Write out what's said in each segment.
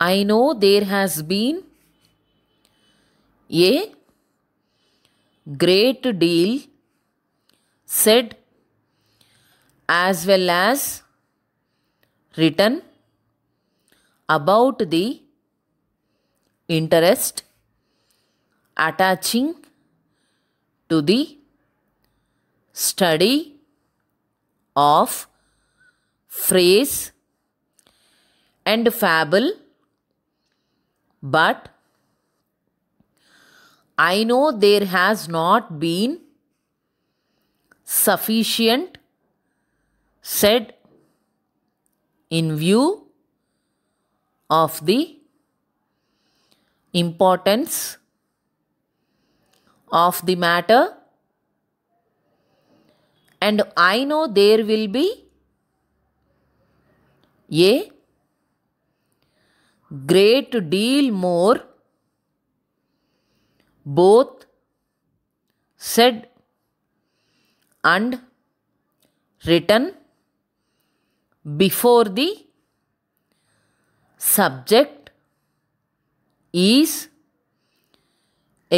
I know there has been a great deal said as well as written about the interest attaching to the study of phrase and fable but I know there has not been sufficient said in view of the importance of the matter and I know there will be a great deal more both said and written before the subject is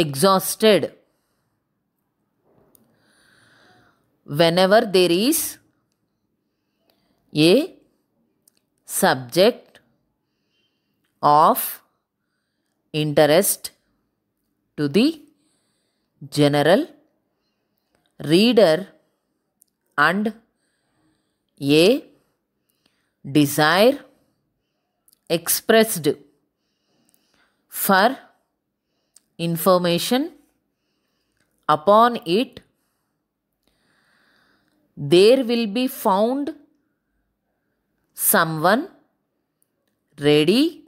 exhausted whenever there is a subject of interest to the general reader and a desire expressed for information upon it there will be found someone ready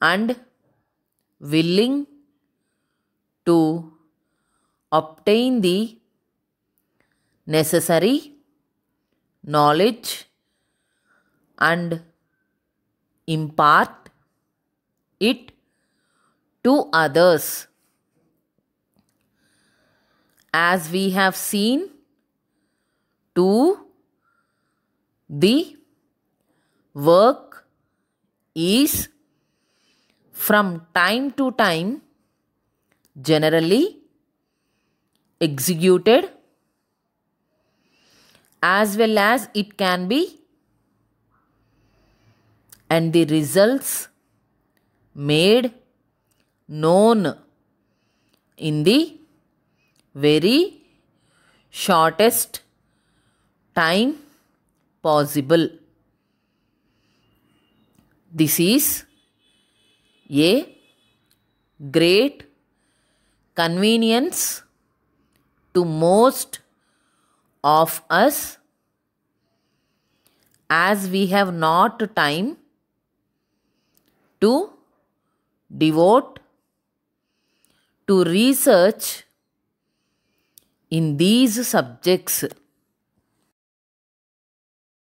and willing to obtain the necessary knowledge and impart it to others. As we have seen, to the work is from time to time generally executed as well as it can be and the results made known in the very shortest time possible. This is a great convenience to most of us as we have not time to devote to research in these subjects